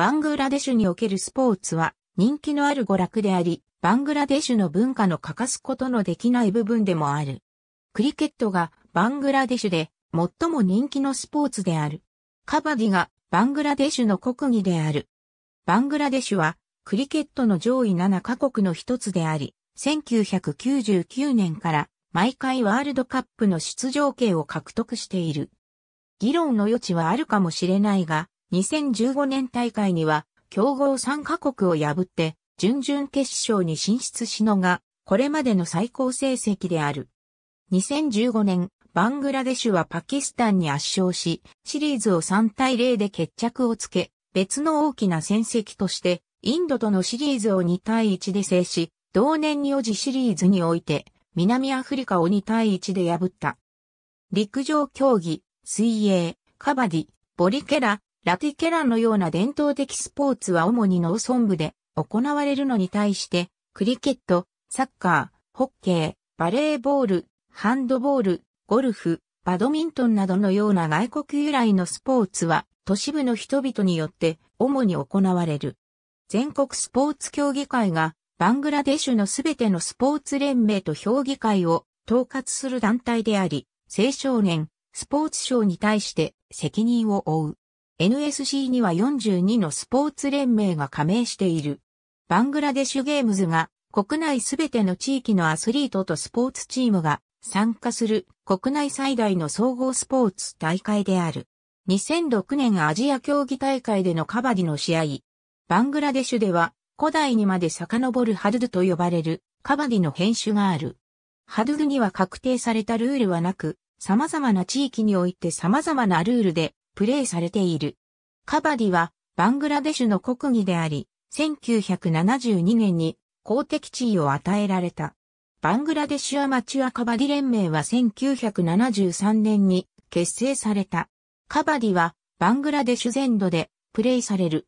バングラデシュにおけるスポーツは人気のある娯楽であり、バングラデシュの文化の欠かすことのできない部分でもある。クリケットがバングラデシュで最も人気のスポーツである。カバディがバングラデシュの国技である。バングラデシュはクリケットの上位7カ国の一つであり、1999年から毎回ワールドカップの出場権を獲得している。議論の余地はあるかもしれないが、2015年大会には、強豪3カ国を破って、準々決勝に進出しのが、これまでの最高成績である。2015年、バングラデシュはパキスタンに圧勝し、シリーズを3対0で決着をつけ、別の大きな戦績として、インドとのシリーズを2対1で制し、同年に4次シリーズにおいて、南アフリカを2対1で破った。陸上競技、水泳、カバディ、ボリケラ、ラティケランのような伝統的スポーツは主に農村部で行われるのに対して、クリケット、サッカー、ホッケー、バレーボール、ハンドボール、ゴルフ、バドミントンなどのような外国由来のスポーツは都市部の人々によって主に行われる。全国スポーツ協議会がバングラデシュのすべてのスポーツ連盟と評議会を統括する団体であり、青少年、スポーツ省に対して責任を負う。NSC には42のスポーツ連盟が加盟している。バングラデシュゲームズが国内すべての地域のアスリートとスポーツチームが参加する国内最大の総合スポーツ大会である。2006年アジア競技大会でのカバディの試合。バングラデシュでは古代にまで遡るハドゥと呼ばれるカバディの編集がある。ハドゥには確定されたルールはなく、様々な地域において様々なルールでプレーされている。カバディはバングラデシュの国技であり、1972年に公的地位を与えられた。バングラデシュアマチュアカバディ連盟は1973年に結成された。カバディはバングラデシュ全土でプレイされる。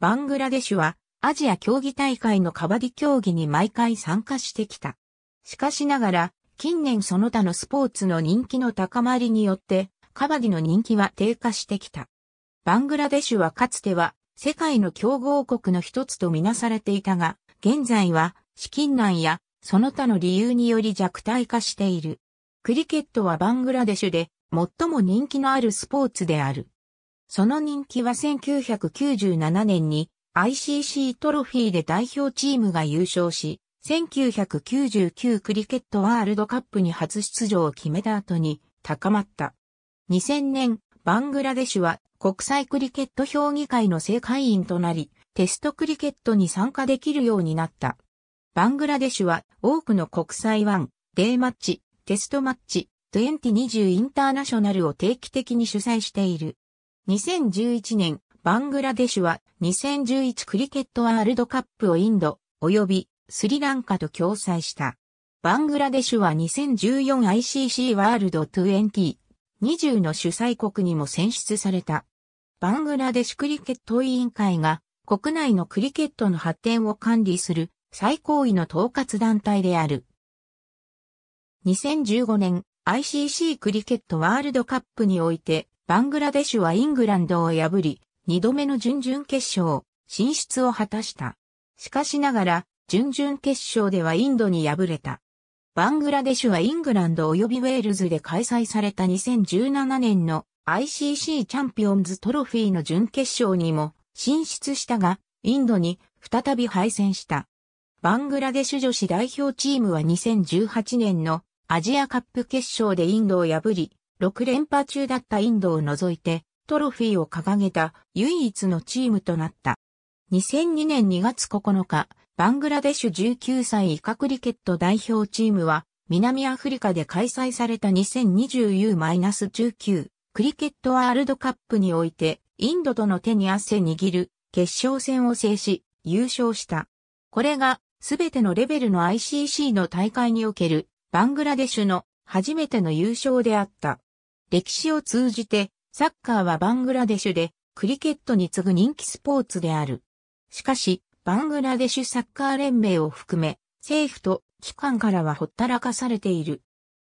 バングラデシュはアジア競技大会のカバディ競技に毎回参加してきた。しかしながら、近年その他のスポーツの人気の高まりによって、カバディの人気は低下してきた。バングラデシュはかつては世界の強豪国の一つとみなされていたが、現在は資金難やその他の理由により弱体化している。クリケットはバングラデシュで最も人気のあるスポーツである。その人気は1997年に ICC トロフィーで代表チームが優勝し、1999クリケットワールドカップに初出場を決めた後に高まった。2000年、バングラデシュは国際クリケット評議会の正会員となり、テストクリケットに参加できるようになった。バングラデシュは多くの国際ワン、デーマッチ、テストマッチ、2020インターナショナルを定期的に主催している。2011年、バングラデシュは2011クリケットワールドカップをインド、及びスリランカと共催した。バングラデシュは 2014ICC ワールド20 20の主催国にも選出された。バングラデシュクリケット委員会が国内のクリケットの発展を管理する最高位の統括団体である。2015年 ICC クリケットワールドカップにおいてバングラデシュはイングランドを破り2度目の準々決勝進出を果たした。しかしながら準々決勝ではインドに敗れた。バングラデシュはイングランド及びウェールズで開催された2017年の ICC チャンピオンズトロフィーの準決勝にも進出したが、インドに再び敗戦した。バングラデシュ女子代表チームは2018年のアジアカップ決勝でインドを破り、6連覇中だったインドを除いてトロフィーを掲げた唯一のチームとなった。2002年2月9日、バングラデシュ19歳以下クリケット代表チームは、南アフリカで開催された 2020U-19 クリケットワールドカップにおいて、インドとの手に汗握る決勝戦を制し、優勝した。これが、すべてのレベルの ICC の大会における、バングラデシュの初めての優勝であった。歴史を通じて、サッカーはバングラデシュで、クリケットに次ぐ人気スポーツである。しかし、バングラデシュサッカー連盟を含め、政府と機関からはほったらかされている。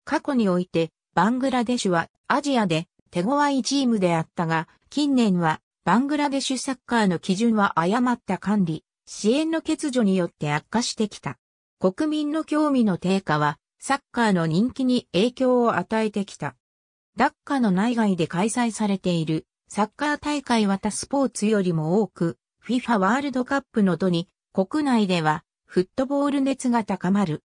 過去において、バングラデシュはアジアで手強いチームであったが、近年はバングラデシュサッカーの基準は誤った管理、支援の欠如によって悪化してきた。国民の興味の低下は、サッカーの人気に影響を与えてきた。ダッカの内外で開催されているサッカー大会は他スポーツよりも多く、FIFA ワールドカップの後に国内ではフットボール熱が高まる。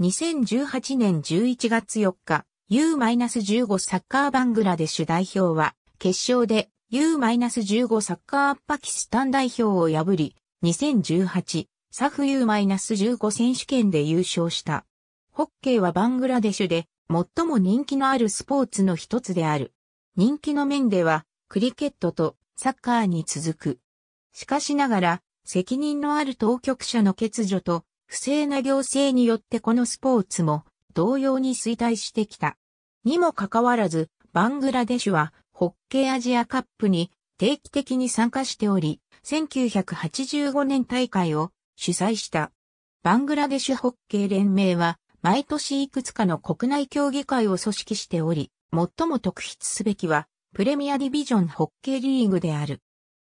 2018年11月4日、U-15 サッカーバングラデシュ代表は決勝で U-15 サッカーパキスタン代表を破り、2018サフ U-15 選手権で優勝した。ホッケーはバングラデシュで最も人気のあるスポーツの一つである。人気の面ではクリケットとサッカーに続く。しかしながら、責任のある当局者の欠如と、不正な行政によってこのスポーツも、同様に衰退してきた。にもかかわらず、バングラデシュは、ホッケーアジアカップに定期的に参加しており、1985年大会を主催した。バングラデシュホッケー連盟は、毎年いくつかの国内競技会を組織しており、最も特筆すべきは、プレミアディビジョンホッケーリーグである。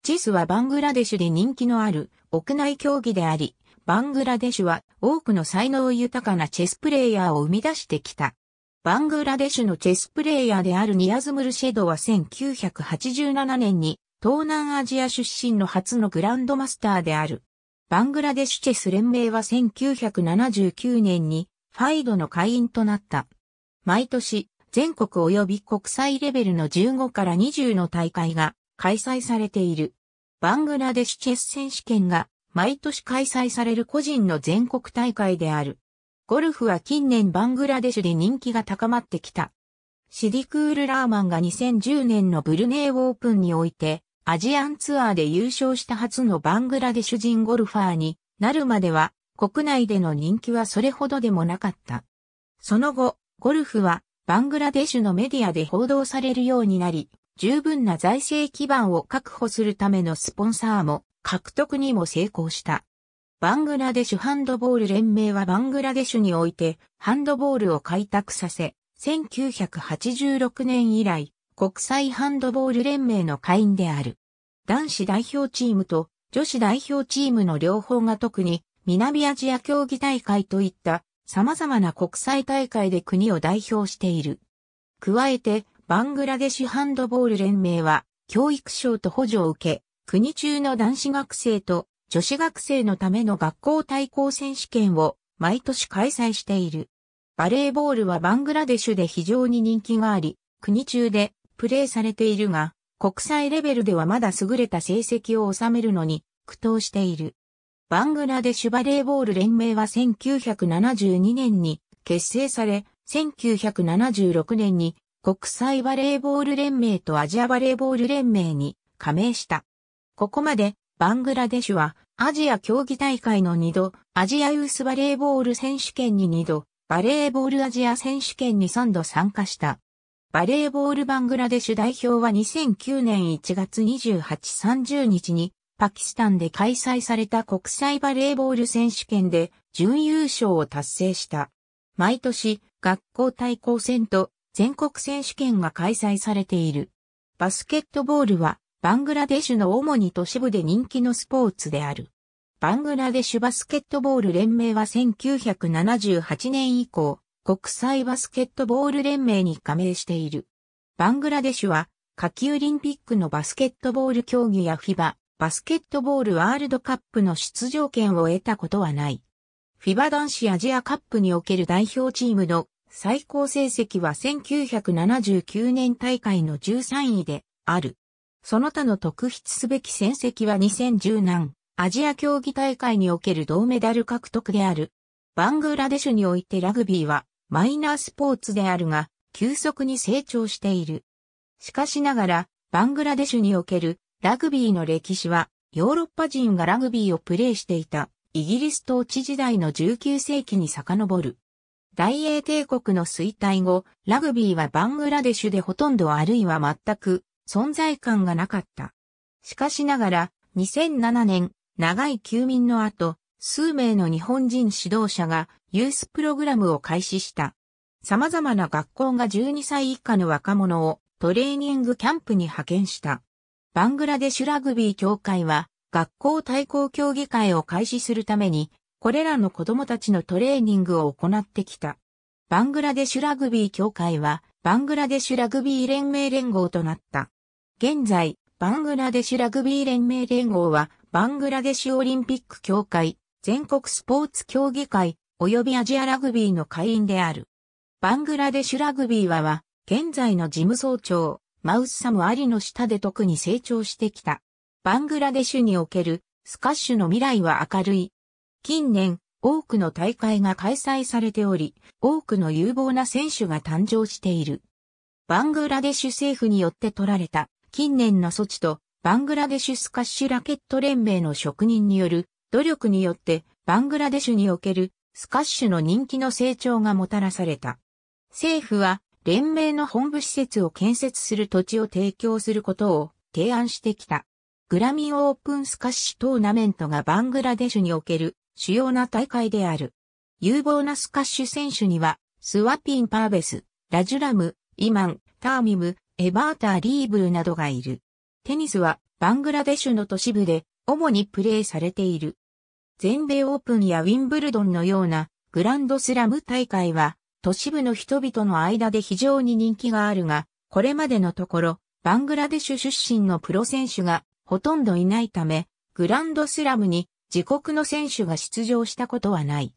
チェスはバングラデシュで人気のある屋内競技であり、バングラデシュは多くの才能豊かなチェスプレイヤーを生み出してきた。バングラデシュのチェスプレイヤーであるニアズムルシェドは1987年に東南アジア出身の初のグランドマスターである。バングラデシュチェス連盟は1979年にファイドの会員となった。毎年全国及び国際レベルの15から20の大会が開催されている。バングラデシュチェス選手権が毎年開催される個人の全国大会である。ゴルフは近年バングラデシュで人気が高まってきた。シディクール・ラーマンが2010年のブルネイオープンにおいて、アジアンツアーで優勝した初のバングラデシュ人ゴルファーになるまでは、国内での人気はそれほどでもなかった。その後、ゴルフはバングラデシュのメディアで報道されるようになり、十分な財政基盤を確保するためのスポンサーも獲得にも成功した。バングラデシュハンドボール連盟はバングラデシュにおいてハンドボールを開拓させ、1986年以来国際ハンドボール連盟の会員である。男子代表チームと女子代表チームの両方が特に南アジア競技大会といった様々な国際大会で国を代表している。加えてバングラデシュハンドボール連盟は、教育省と補助を受け、国中の男子学生と女子学生のための学校対抗選手権を毎年開催している。バレーボールはバングラデシュで非常に人気があり、国中でプレーされているが、国際レベルではまだ優れた成績を収めるのに苦闘している。バングラデシュバレーボール連盟は1972年に結成され、1976年に国際バレーボール連盟とアジアバレーボール連盟に加盟した。ここまでバングラデシュはアジア競技大会の2度、アジアユースバレーボール選手権に2度、バレーボールアジア選手権に3度参加した。バレーボールバングラデシュ代表は2009年1月28-30日にパキスタンで開催された国際バレーボール選手権で準優勝を達成した。毎年学校対抗戦と全国選手権が開催されている。バスケットボールはバングラデシュの主に都市部で人気のスポーツである。バングラデシュバスケットボール連盟は1978年以降、国際バスケットボール連盟に加盟している。バングラデシュは、夏季オリンピックのバスケットボール競技や FIBA、バスケットボールワールドカップの出場権を得たことはない。FIBA 男子アジアカップにおける代表チームの最高成績は1979年大会の13位である。その他の特筆すべき戦績は2010年アジア競技大会における銅メダル獲得である。バングラデシュにおいてラグビーはマイナースポーツであるが、急速に成長している。しかしながら、バングラデシュにおけるラグビーの歴史は、ヨーロッパ人がラグビーをプレーしていたイギリス統治時代の19世紀に遡る。大英帝国の衰退後、ラグビーはバングラデシュでほとんどあるいは全く存在感がなかった。しかしながら、2007年、長い休眠の後、数名の日本人指導者がユースプログラムを開始した。様々な学校が12歳以下の若者をトレーニングキャンプに派遣した。バングラデシュラグビー協会は学校対抗協議会を開始するためにこれらの子供たちのトレーニングを行ってきた。バングラデシュラグビー協会は、バングラデシュラグビー連盟連合となった。現在、バングラデシュラグビー連盟連合は、バングラデシュオリンピック協会、全国スポーツ協議会、及びアジアラグビーの会員である。バングラデシュラグビーはは、現在の事務総長、マウスサムアリの下で特に成長してきた。バングラデシュにおけるスカッシュの未来は明るい。近年、多くの大会が開催されており、多くの有望な選手が誕生している。バングラデシュ政府によって取られた近年の措置とバングラデシュスカッシュラケット連盟の職人による努力によってバングラデシュにおけるスカッシュの人気の成長がもたらされた。政府は連盟の本部施設を建設する土地を提供することを提案してきた。グラミーオープンスカッシュトーナメントがバングラデシュにおける主要な大会である。有望なスカッシュ選手には、スワピン・パーベス、ラジュラム、イマン、ターミム、エバーター・リーブルなどがいる。テニスは、バングラデシュの都市部で、主にプレーされている。全米オープンやウィンブルドンのような、グランドスラム大会は、都市部の人々の間で非常に人気があるが、これまでのところ、バングラデシュ出身のプロ選手がほとんどいないため、グランドスラムに自国の選手が出場したことはない。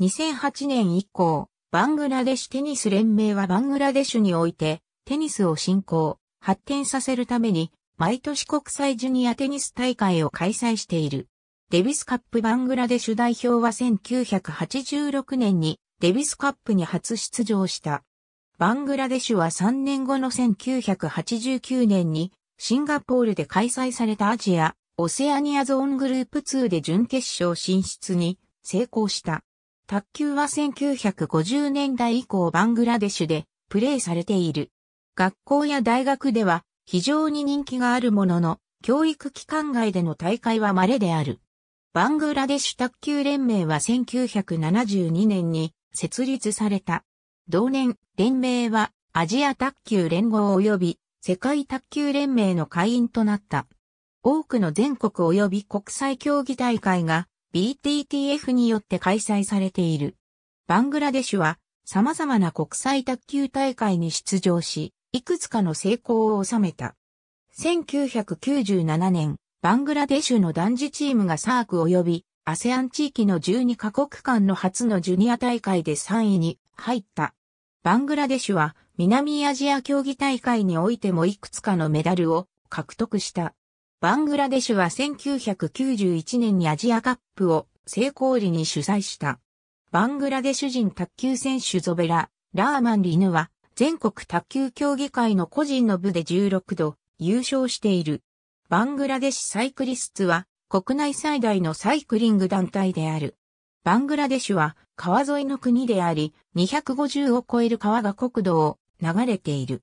2008年以降、バングラデシュテニス連盟はバングラデシュにおいて、テニスを進行、発展させるために、毎年国際ジュニアテニス大会を開催している。デビスカップバングラデシュ代表は1986年にデビスカップに初出場した。バングラデシュは3年後の1989年にシンガポールで開催されたアジアオセアニアゾーングループ2で準決勝進出に成功した。卓球は1950年代以降バングラデシュでプレーされている。学校や大学では非常に人気があるものの、教育機関外での大会は稀である。バングラデシュ卓球連盟は1972年に設立された。同年、連盟はアジア卓球連合及び世界卓球連盟の会員となった。多くの全国及び国際競技大会が BTTF によって開催されている。バングラデシュは様々な国際卓球大会に出場し、いくつかの成功を収めた。1997年、バングラデシュの男児チームがサーク及びアセアン地域の12カ国間の初のジュニア大会で3位に入った。バングラデシュは南アジア競技大会においてもいくつかのメダルを獲得した。バングラデシュは1991年にアジアカップを成功裏に主催した。バングラデシュ人卓球選手ゾベラ、ラーマンリヌは全国卓球競技会の個人の部で16度優勝している。バングラデシュサイクリスツは国内最大のサイクリング団体である。バングラデシュは川沿いの国であり、250を超える川が国土を流れている。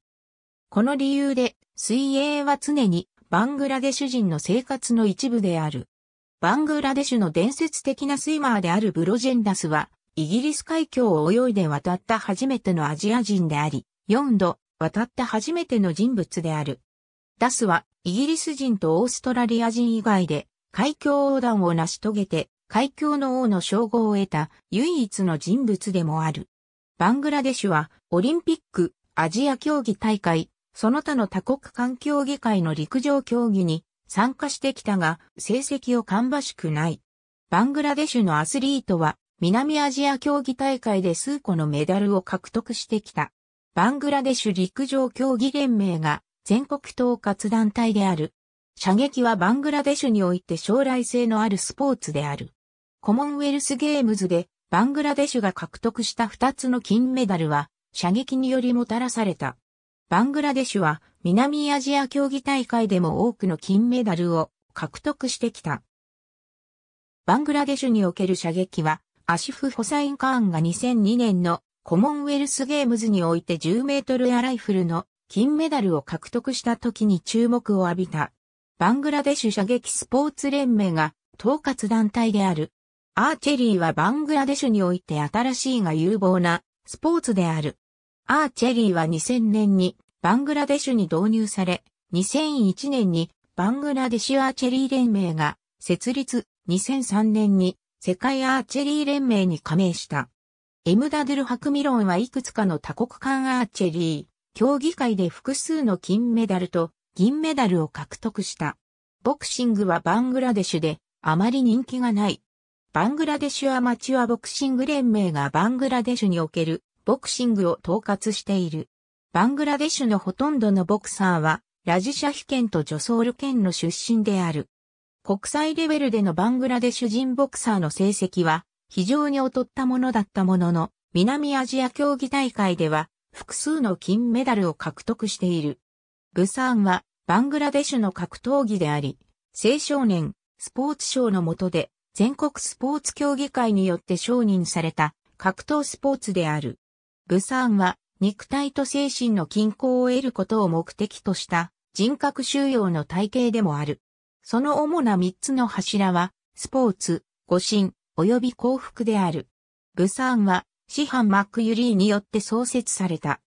この理由で水泳は常にバングラデシュ人の生活の一部である。バングラデシュの伝説的なスイマーであるブロジェンダスは、イギリス海峡を泳いで渡った初めてのアジア人であり、4度渡った初めての人物である。ダスは、イギリス人とオーストラリア人以外で、海峡横断を成し遂げて、海峡の王の称号を得た唯一の人物でもある。バングラデシュは、オリンピック、アジア競技大会、その他の多国間競技会の陸上競技に参加してきたが、成績を芳しくない。バングラデシュのアスリートは、南アジア競技大会で数個のメダルを獲得してきた。バングラデシュ陸上競技連盟が全国統括団体である。射撃はバングラデシュにおいて将来性のあるスポーツである。コモンウェルスゲームズでバングラデシュが獲得した2つの金メダルは射撃によりもたらされた。バングラデシュは南アジア競技大会でも多くの金メダルを獲得してきた。バングラデシュにおける射撃は、アシフ・ホサイン・カーンが2002年のコモンウェルスゲームズにおいて10メートルエアライフルの金メダルを獲得した時に注目を浴びた。バングラデシュ射撃スポーツ連盟が統括団体である。アーチェリーはバングラデシュにおいて新しいが有望なスポーツである。アーチェリーは2000年にバングラデシュに導入され、2001年にバングラデシュアーチェリー連盟が設立、2003年に世界アーチェリー連盟に加盟した。エムダドゥル・ハクミロンはいくつかの多国間アーチェリー、競技会で複数の金メダルと銀メダルを獲得した。ボクシングはバングラデシュであまり人気がない。バングラデシュアマチュアボクシング連盟がバングラデシュにおけるボクシングを統括している。バングラデシュのほとんどのボクサーは、ラジシャヒ県とジョソール県の出身である。国際レベルでのバングラデシュ人ボクサーの成績は、非常に劣ったものだったものの、南アジア競技大会では、複数の金メダルを獲得している。ブサーンは、バングラデシュの格闘技であり、青少年、スポーツ賞の下で、全国スポーツ競技会によって承認された、格闘スポーツである。ブサーンは、肉体と精神の均衡を得ることを目的とした人格収容の体系でもある。その主な3つの柱は、スポーツ、誤身、及び幸福である。ブサーンは、師範マックユリーによって創設された。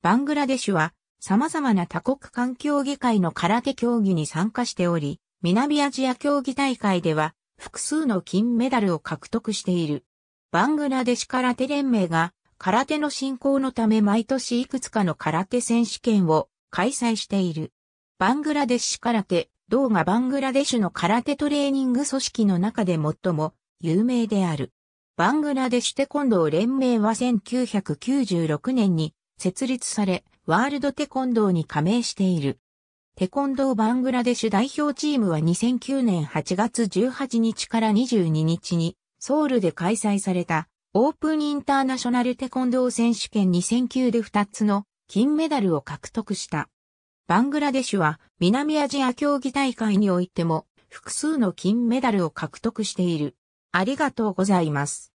バングラデシュは、様々な多国間競技会の空手競技に参加しており、南アジア競技大会では、複数の金メダルを獲得している。バングラデシュ空手連盟が、空手の振興のため毎年いくつかの空手選手権を開催している。バングラデシュ空手、同がバングラデシュの空手トレーニング組織の中で最も有名である。バングラデシュテコンドー連盟は1996年に設立され、ワールドテコンドーに加盟している。テコンドーバングラデシュ代表チームは2009年8月18日から22日にソウルで開催されたオープンインターナショナルテコンドー選手権2009で2つの金メダルを獲得した。バングラデシュは南アジア競技大会においても複数の金メダルを獲得している。ありがとうございます。